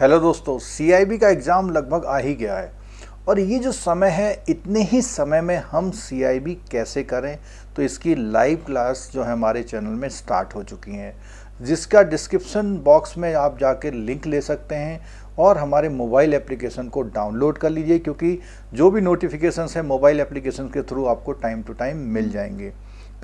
hello दोस्तों CIB का exam लगभग आ ही गया है और ये जो समय है इतने ही समय में हम सीआईबी कैसे करें तो इसकी लाइव क्लास जो है हमारे चैनल में स्टार्ट हो चुकी हैं जिसका डिस्क्रिप्शन बॉक्स में आप जाके लिंक ले सकते हैं और हमारे मोबाइल एप्लीकेशन को डाउनलोड कर लीजिए क्योंकि जो भी नोटिफिकेशन है मोबाइल एप्लीकेशन के थ्रू आपको टाइम टू टाइम मिल जाएंगे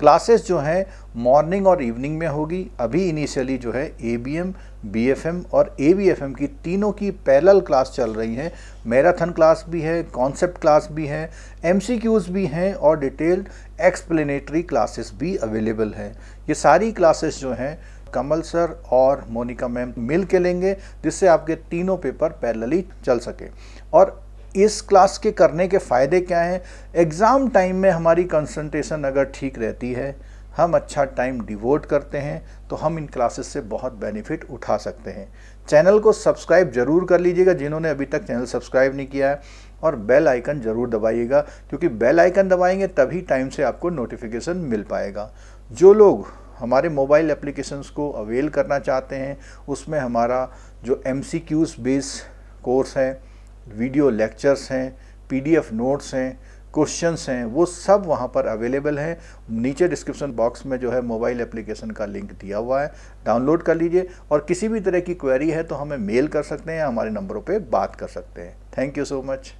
क्लासेस जो हैं मॉर्निंग और इवनिंग में होगी अभी इनिशियली जो है A B M B F M और ए बी एफ एम की तीनों की पैरल क्लास चल रही हैं मैराथन क्लास भी है कॉन्सेप्ट क्लास भी है एम सी क्यूज़ भी हैं और डिटेल्ड एक्सप्लेनेटरी क्लासेस भी अवेलेबल हैं ये सारी क्लासेस जो हैं कमल सर और मोनिका मैम मिल के लेंगे जिससे आपके तीनों पेपर पैरलली चल सके और इस क्लास के करने के फ़ायदे क्या हैं एग्ज़ाम टाइम में हमारी कंसंट्रेशन अगर ठीक रहती है हम अच्छा टाइम डिवोट करते हैं तो हम इन क्लासेस से बहुत बेनिफिट उठा सकते हैं चैनल को सब्सक्राइब जरूर कर लीजिएगा जिन्होंने अभी तक चैनल सब्सक्राइब नहीं किया है और बेल आइकन ज़रूर दबाइएगा क्योंकि बेल आइकन दबाएंगे तभी टाइम से आपको नोटिफिकेशन मिल पाएगा जो लोग हमारे मोबाइल एप्लीकेशंस को अवेल करना चाहते हैं उसमें हमारा जो एम सी बेस्ड कोर्स है वीडियो लेक्चर्स हैं पीडीएफ नोट्स हैं क्वेश्चंस हैं वो सब वहाँ पर अवेलेबल हैं नीचे डिस्क्रिप्शन बॉक्स में जो है मोबाइल एप्लीकेशन का लिंक दिया हुआ है डाउनलोड कर लीजिए और किसी भी तरह की क्वेरी है तो हमें मेल कर सकते हैं हमारे नंबरों पे बात कर सकते हैं थैंक यू सो मच